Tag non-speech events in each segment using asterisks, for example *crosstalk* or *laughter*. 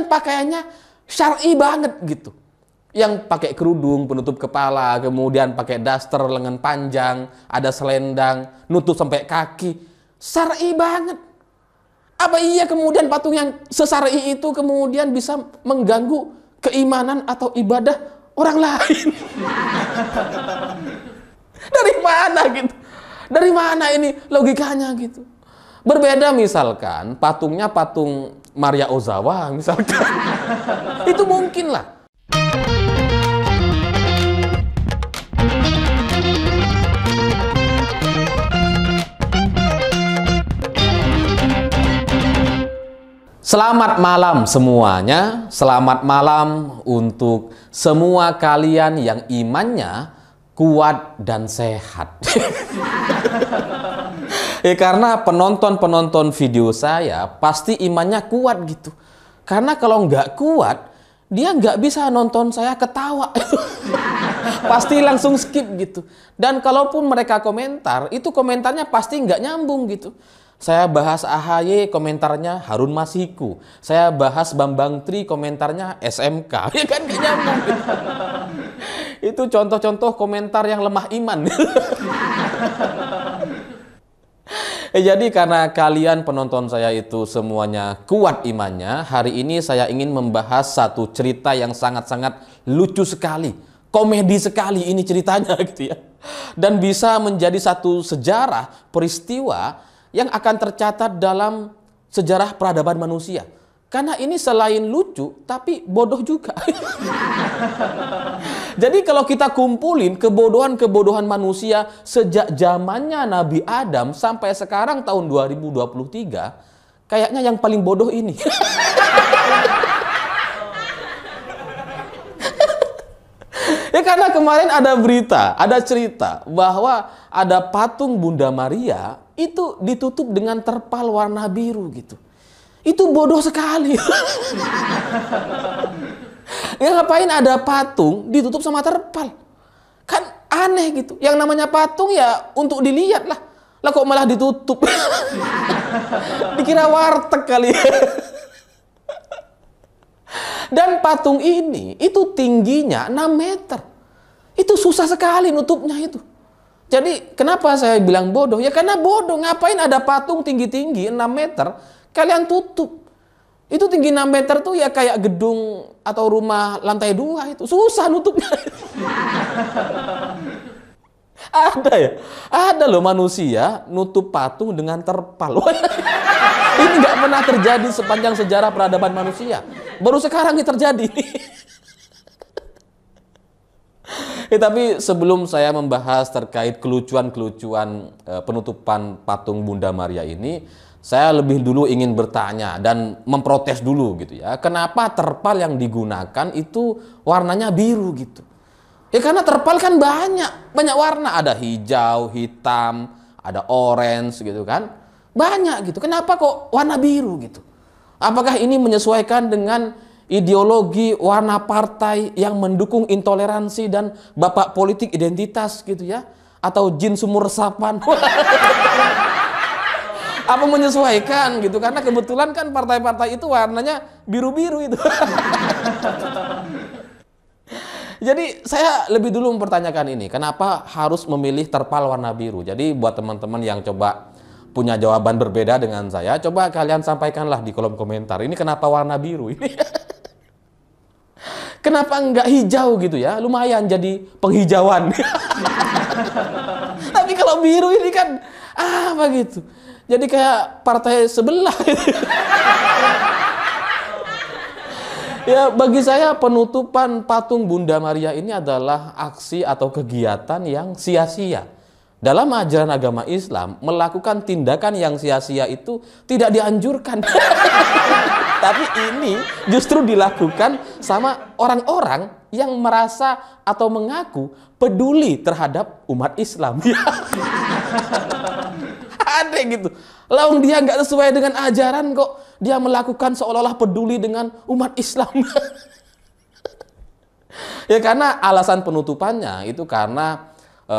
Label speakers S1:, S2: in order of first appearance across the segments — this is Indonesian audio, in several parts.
S1: kan pakaiannya syar'i banget gitu. Yang pakai kerudung, penutup kepala, kemudian pakai daster lengan panjang, ada selendang, nutup sampai kaki. Syar'i banget. Apa iya kemudian patung yang sesar'i itu kemudian bisa mengganggu keimanan atau ibadah orang lain? *laughs* Dari mana gitu? Dari mana ini logikanya gitu? Berbeda misalkan patungnya patung Maria Ozawa misalkan. *laughs* itu mungkin lah. Selamat malam semuanya. Selamat malam untuk semua kalian yang imannya kuat dan sehat. *laughs* ya karena penonton-penonton video saya pasti imannya kuat gitu. Karena kalau nggak kuat, dia nggak bisa nonton saya ketawa.
S2: *laughs* pasti
S1: langsung skip gitu. Dan kalaupun mereka komentar, itu komentarnya pasti nggak nyambung gitu. Saya bahas AHY komentarnya Harun Masiku. Saya bahas Bambang Tri komentarnya SMK. *laughs* Ya kan gak nyambung. Gitu. Itu contoh-contoh komentar yang lemah iman. *laughs* *laughs* Eh, jadi karena kalian penonton saya itu semuanya kuat imannya, hari ini saya ingin membahas satu cerita yang sangat-sangat lucu sekali. Komedi sekali ini ceritanya *laughs* gitu ya. Dan bisa menjadi satu sejarah peristiwa yang akan tercatat dalam sejarah peradaban manusia. Karena ini selain lucu, tapi bodoh juga. *laughs* Jadi kalau kita kumpulin kebodohan-kebodohan manusia sejak zamannya Nabi Adam sampai sekarang tahun 2023, kayaknya yang paling bodoh ini. *laughs* ya karena kemarin ada berita, ada cerita bahwa ada patung Bunda Maria itu ditutup dengan terpal warna biru gitu. Itu bodoh sekali. *laughs* ya ngapain ada patung ditutup sama terpal? Kan aneh gitu. Yang namanya patung ya untuk dilihat lah. Lah kok malah ditutup? *laughs* Dikira warteg kali. Ya. *laughs* Dan patung ini itu tingginya 6 meter. Itu susah sekali nutupnya itu. Jadi kenapa saya bilang bodoh? Ya karena bodoh. Ngapain ada patung tinggi-tinggi 6 meter Kalian tutup. Itu tinggi 6 meter tuh ya kayak gedung atau rumah lantai dua itu. Susah nutupnya. *laughs* Ada ya? Ada loh manusia nutup patung dengan terpal. *laughs* ini nggak pernah terjadi sepanjang sejarah peradaban manusia. Baru sekarang ini terjadi. ya, *laughs* tapi sebelum saya membahas terkait kelucuan-kelucuan eh, penutupan patung Bunda Maria ini, saya lebih dulu ingin bertanya dan memprotes dulu gitu ya. Kenapa terpal yang digunakan itu warnanya biru gitu? Ya karena terpal kan banyak, banyak warna. Ada hijau, hitam, ada orange gitu kan. Banyak gitu. Kenapa kok warna biru gitu? Apakah ini menyesuaikan dengan ideologi warna partai yang mendukung intoleransi dan bapak politik identitas gitu ya? Atau jin sumur resapan? *laughs* apa menyesuaikan gitu karena kebetulan kan partai-partai itu warnanya biru-biru itu. *laughs* Jadi saya lebih dulu mempertanyakan ini, kenapa harus memilih terpal warna biru? Jadi buat teman-teman yang coba punya jawaban berbeda dengan saya, coba kalian sampaikanlah di kolom komentar. Ini kenapa warna biru ini? *laughs* kenapa enggak hijau gitu ya? Lumayan jadi penghijauan. *laughs* Tapi kalau biru ini kan ah, apa gitu? jadi kayak partai sebelah. ya bagi saya penutupan patung Bunda Maria ini adalah aksi atau kegiatan yang sia-sia. Dalam ajaran agama Islam, melakukan tindakan yang sia-sia itu tidak dianjurkan. *laughs* Tapi ini justru dilakukan sama orang-orang yang merasa atau mengaku peduli terhadap umat Islam. *laughs* ada gitu. Laung dia nggak sesuai dengan ajaran kok. Dia melakukan seolah-olah peduli dengan umat Islam. *laughs* ya karena alasan penutupannya itu karena e,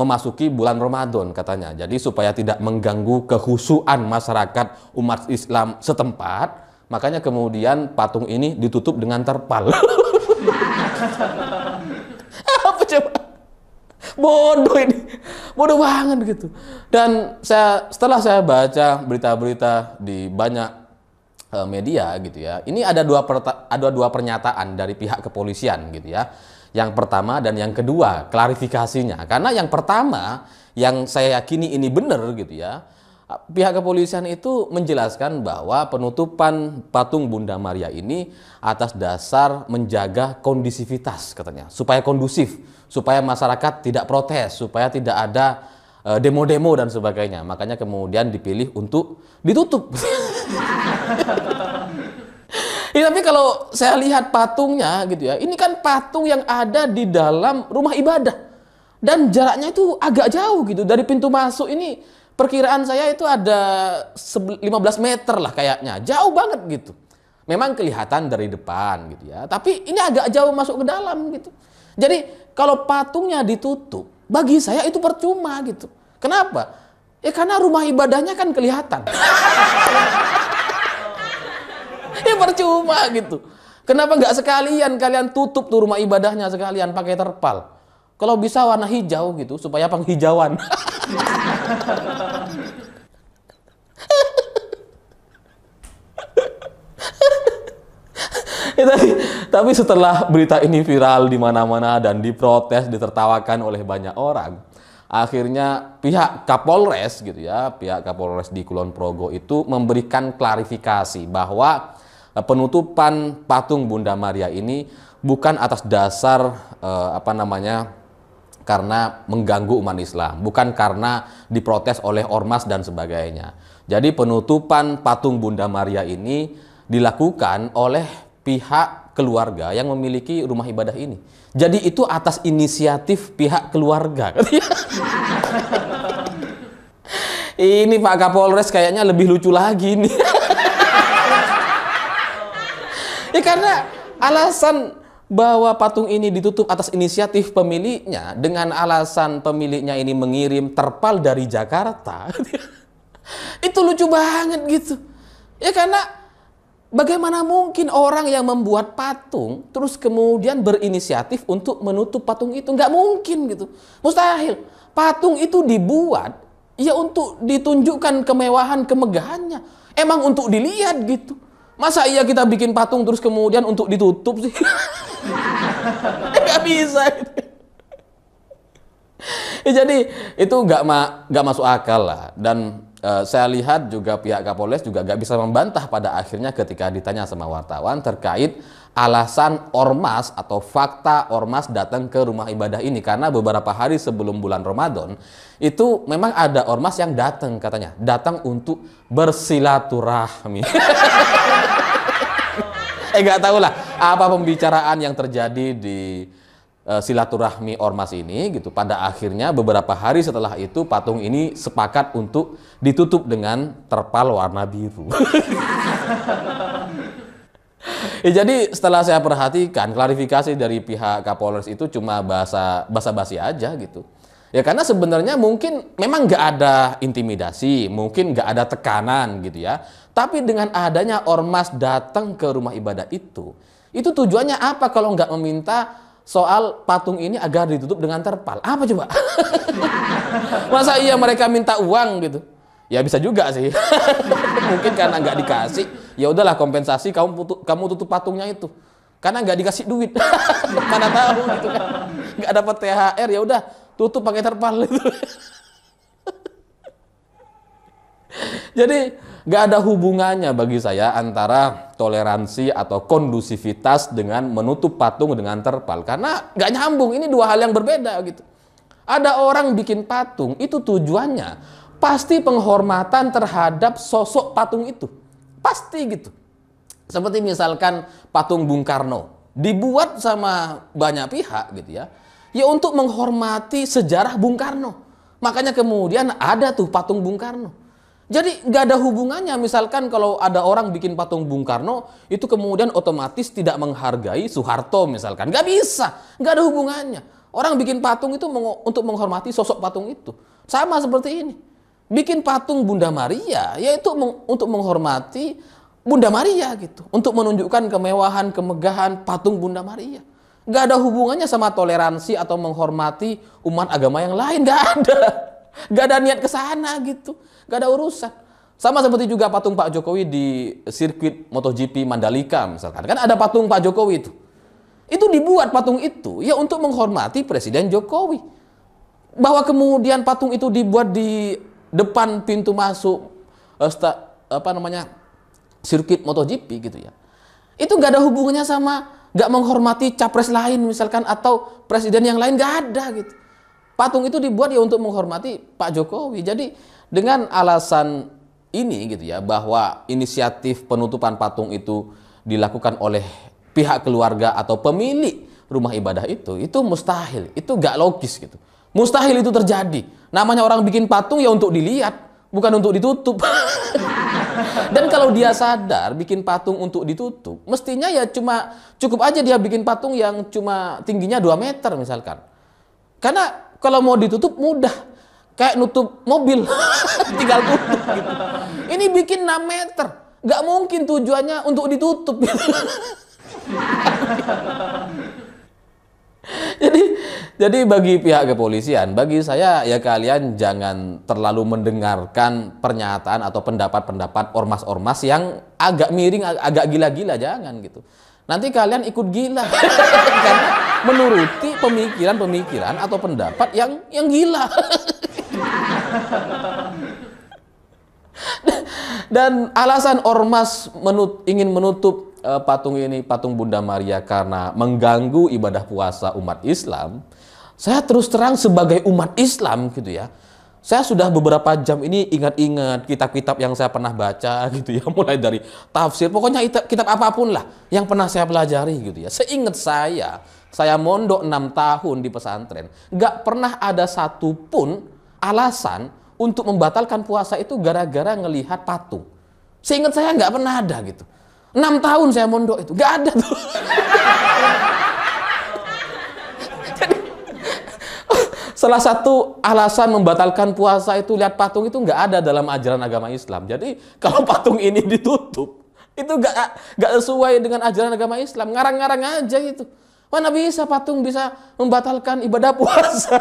S1: memasuki bulan Ramadan katanya. Jadi supaya tidak mengganggu kehusuan masyarakat umat Islam setempat, makanya kemudian patung ini ditutup dengan terpal. *laughs* bodoh ini bodoh banget gitu dan saya setelah saya baca berita-berita di banyak eh, media gitu ya ini ada dua ada dua pernyataan dari pihak kepolisian gitu ya yang pertama dan yang kedua klarifikasinya karena yang pertama yang saya yakini ini benar gitu ya pihak kepolisian itu menjelaskan bahwa penutupan patung Bunda Maria ini atas dasar menjaga kondisivitas katanya supaya kondusif supaya masyarakat tidak protes, supaya tidak ada eh, demo-demo dan sebagainya. Makanya kemudian dipilih untuk ditutup. ya, *laughs* tapi kalau saya lihat patungnya gitu ya, ini kan patung yang ada di dalam rumah ibadah. Dan jaraknya itu agak jauh gitu dari pintu masuk ini perkiraan saya itu ada 15 meter lah kayaknya. Jauh banget gitu. Memang kelihatan dari depan gitu ya, tapi ini agak jauh masuk ke dalam gitu. Jadi kalau patungnya ditutup, bagi saya itu percuma gitu. Kenapa? Ya karena rumah ibadahnya kan kelihatan. *laughs* ya percuma gitu. Kenapa nggak sekalian kalian tutup tuh rumah ibadahnya sekalian pakai terpal? Kalau bisa warna hijau gitu supaya penghijauan. *laughs* ya, tapi, tapi setelah berita ini viral di mana-mana dan diprotes, ditertawakan oleh banyak orang, akhirnya pihak Kapolres gitu ya, pihak Kapolres di Kulon Progo itu memberikan klarifikasi bahwa eh, penutupan patung Bunda Maria ini bukan atas dasar eh, apa namanya karena mengganggu umat Islam, bukan karena diprotes oleh ormas dan sebagainya. Jadi penutupan patung Bunda Maria ini dilakukan oleh pihak keluarga yang memiliki rumah ibadah ini. Jadi itu atas inisiatif pihak keluarga. *laughs* ini Pak Kapolres kayaknya lebih lucu lagi nih. *laughs* ya karena alasan bahwa patung ini ditutup atas inisiatif pemiliknya dengan alasan pemiliknya ini mengirim terpal dari Jakarta. *laughs* itu lucu banget gitu. Ya karena Bagaimana mungkin orang yang membuat patung terus kemudian berinisiatif untuk menutup patung itu? Nggak mungkin gitu. Mustahil. Patung itu dibuat ya untuk ditunjukkan kemewahan, kemegahannya. Emang untuk dilihat gitu. Masa iya kita bikin patung terus kemudian untuk ditutup sih? *laughs* Nggak bisa. Gitu. Ya, jadi itu nggak ma nggak masuk akal lah dan Eh, saya lihat juga pihak Kapolres juga gak bisa membantah pada akhirnya ketika ditanya sama wartawan terkait alasan ormas atau fakta ormas datang ke rumah ibadah ini karena beberapa hari sebelum bulan Ramadan itu memang ada ormas yang datang katanya datang untuk bersilaturahmi *laughs* eh nggak tahu lah apa pembicaraan yang terjadi di Eh, silaturahmi ormas ini gitu. Pada akhirnya beberapa hari setelah itu patung ini sepakat untuk ditutup dengan terpal warna biru. *laughs* ya, jadi setelah saya perhatikan klarifikasi dari pihak Kapolres itu cuma bahasa bahasa basi aja gitu. Ya karena sebenarnya mungkin memang nggak ada intimidasi, mungkin nggak ada tekanan gitu ya. Tapi dengan adanya ormas datang ke rumah ibadah itu, itu tujuannya apa kalau nggak meminta soal patung ini agar ditutup dengan terpal. Apa coba? *laughs* Masa iya mereka minta uang gitu? Ya bisa juga sih. *laughs* Mungkin karena nggak dikasih, ya udahlah kompensasi kamu tutup, kamu tutup patungnya itu. Karena nggak dikasih duit, mana *laughs* tahu gitu, nggak dapat THR ya udah tutup pakai terpal Gitu. Jadi nggak ada hubungannya bagi saya antara toleransi atau kondusivitas dengan menutup patung dengan terpal karena nggak nyambung ini dua hal yang berbeda gitu. Ada orang bikin patung itu tujuannya pasti penghormatan terhadap sosok patung itu pasti gitu. Seperti misalkan patung Bung Karno dibuat sama banyak pihak gitu ya. Ya untuk menghormati sejarah Bung Karno. Makanya kemudian ada tuh patung Bung Karno. Jadi nggak ada hubungannya misalkan kalau ada orang bikin patung Bung Karno itu kemudian otomatis tidak menghargai Soeharto misalkan. Nggak bisa, nggak ada hubungannya. Orang bikin patung itu meng untuk menghormati sosok patung itu. Sama seperti ini. Bikin patung Bunda Maria yaitu meng untuk menghormati Bunda Maria gitu. Untuk menunjukkan kemewahan, kemegahan patung Bunda Maria. Nggak ada hubungannya sama toleransi atau menghormati umat agama yang lain. Nggak ada. Gak ada niat ke sana gitu. Gak ada urusan. Sama seperti juga patung Pak Jokowi di sirkuit MotoGP Mandalika misalkan. Kan ada patung Pak Jokowi itu. Itu dibuat patung itu ya untuk menghormati Presiden Jokowi. Bahwa kemudian patung itu dibuat di depan pintu masuk eh, apa namanya sirkuit MotoGP gitu ya. Itu gak ada hubungannya sama gak menghormati capres lain misalkan atau presiden yang lain gak ada gitu. Patung itu dibuat ya untuk menghormati Pak Jokowi. Jadi dengan alasan ini gitu ya bahwa inisiatif penutupan patung itu dilakukan oleh pihak keluarga atau pemilik rumah ibadah itu itu mustahil, itu gak logis gitu. Mustahil itu terjadi. Namanya orang bikin patung ya untuk dilihat, bukan untuk ditutup. *laughs* Dan kalau dia sadar bikin patung untuk ditutup, mestinya ya cuma cukup aja dia bikin patung yang cuma tingginya 2 meter misalkan. Karena kalau mau ditutup mudah, kayak nutup mobil, *laughs* tinggal tutup. Gitu. Ini bikin 6 meter, nggak mungkin tujuannya untuk ditutup. *laughs* jadi jadi bagi pihak kepolisian, bagi saya ya kalian jangan terlalu mendengarkan pernyataan atau pendapat-pendapat ormas-ormas yang agak miring, agak gila-gila jangan gitu nanti kalian ikut gila *laughs* kan? menuruti pemikiran-pemikiran atau pendapat yang yang gila *laughs* dan alasan ormas menut, ingin menutup uh, patung ini patung Bunda Maria karena mengganggu ibadah puasa umat Islam saya terus terang sebagai umat Islam gitu ya saya sudah beberapa jam ini ingat-ingat kitab-kitab yang saya pernah baca *laughs* gitu ya mulai dari tafsir pokoknya kitab, kitab apapun lah yang pernah saya pelajari gitu ya seingat saya saya mondok 6 tahun di pesantren nggak pernah ada satupun alasan untuk membatalkan puasa itu gara-gara ngelihat patung seingat saya nggak pernah ada gitu 6 tahun saya mondok itu nggak ada tuh *laughs* Salah satu alasan membatalkan puasa itu lihat patung itu nggak ada dalam ajaran agama Islam. Jadi *laughs* kalau patung ini ditutup, itu nggak nggak sesuai dengan ajaran agama Islam. Ngarang-ngarang aja itu. Mana bisa patung bisa membatalkan ibadah *laughs* puasa?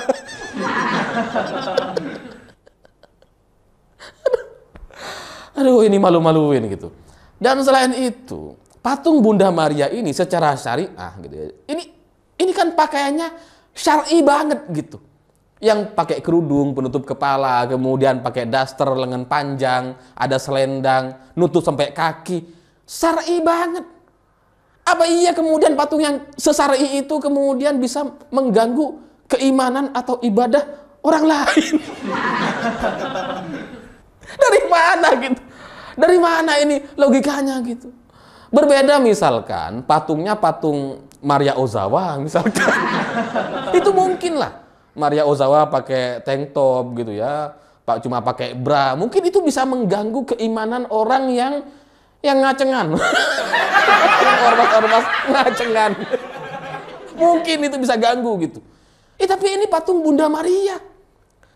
S1: Aduh ini malu-maluin gitu. Dan selain itu, patung Bunda Maria ini secara syariah gitu ya. Ini ini kan pakaiannya syar'i banget gitu yang pakai kerudung penutup kepala, kemudian pakai daster lengan panjang, ada selendang, nutup sampai kaki. Syar'i banget. Apa iya kemudian patung yang sesar'i itu kemudian bisa mengganggu keimanan atau ibadah orang lain? *laughs* Dari mana gitu? Dari mana ini logikanya gitu? Berbeda misalkan patungnya patung Maria Ozawa misalkan. *laughs* itu mungkin lah. Maria Ozawa pakai tank top gitu ya, Pak cuma pakai bra. Mungkin itu bisa mengganggu keimanan orang yang yang ngacengan. *laughs* Ormas-ormas ngacengan. Mungkin itu bisa ganggu gitu. Eh tapi ini patung Bunda Maria.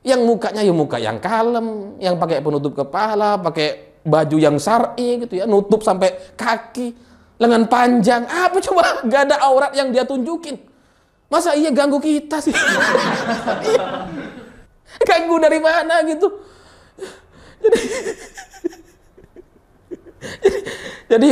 S1: Yang mukanya ya muka yang kalem, yang pakai penutup kepala, pakai baju yang sari gitu ya, nutup sampai kaki, lengan panjang. Apa coba? *laughs* Gak ada aurat yang dia tunjukin. Masa iya ganggu kita sih? ganggu dari mana gitu? Jadi, jadi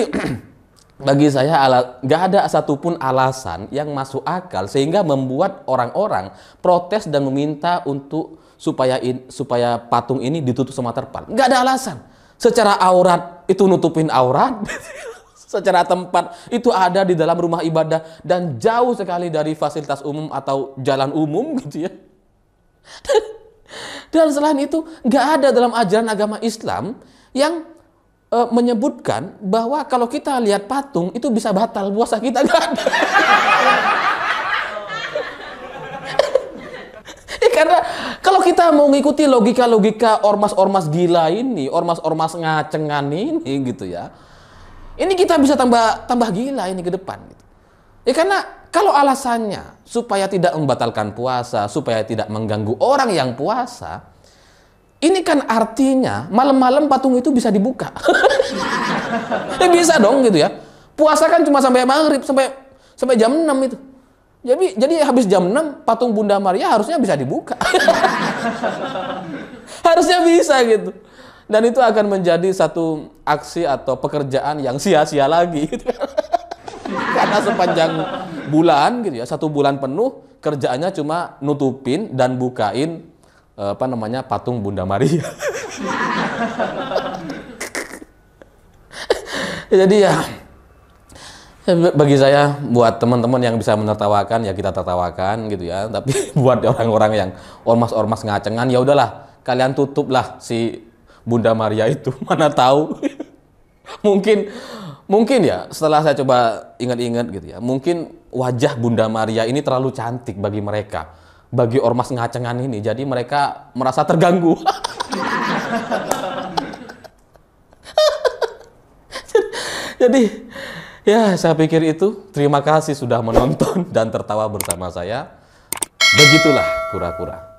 S1: bagi saya alat nggak ada satupun alasan yang masuk akal sehingga membuat orang-orang protes dan meminta untuk supaya in, supaya patung ini ditutup sama terpal nggak ada alasan secara aurat itu nutupin aurat secara tempat itu ada di dalam rumah ibadah dan jauh sekali dari fasilitas umum atau jalan umum *laughs* gitu ya. Dan selain itu nggak ada dalam ajaran agama Islam yang e, menyebutkan bahwa kalau kita lihat patung itu bisa batal puasa kita *laughs* nggak ada. *laughs* Ya, karena kalau kita mau mengikuti logika-logika ormas-ormas gila ini, ormas-ormas ngacengan ini gitu ya ini kita bisa tambah tambah gila ini ke depan. Gitu. Ya karena kalau alasannya supaya tidak membatalkan puasa, supaya tidak mengganggu orang yang puasa, ini kan artinya malam-malam patung itu bisa dibuka. *laughs* ya bisa dong gitu ya. Puasa kan cuma sampai maghrib, sampai sampai jam 6 itu. Jadi jadi habis jam 6 patung Bunda Maria harusnya bisa dibuka. *laughs* harusnya bisa gitu dan itu akan menjadi satu aksi atau pekerjaan yang sia-sia lagi gitu. *laughs* karena sepanjang bulan gitu ya satu bulan penuh kerjaannya cuma nutupin dan bukain eh, apa namanya patung Bunda Maria *laughs* jadi ya bagi saya buat teman-teman yang bisa menertawakan ya kita tertawakan gitu ya tapi *laughs* buat orang-orang yang ormas-ormas ngacengan ya udahlah kalian tutuplah si Bunda Maria itu *laughs* mana tahu mungkin mungkin ya setelah saya coba ingat-ingat gitu ya mungkin wajah Bunda Maria ini terlalu cantik bagi mereka bagi ormas ngacengan ini jadi mereka merasa terganggu *laughs* jadi ya saya pikir itu terima kasih sudah menonton dan tertawa bersama saya begitulah kura-kura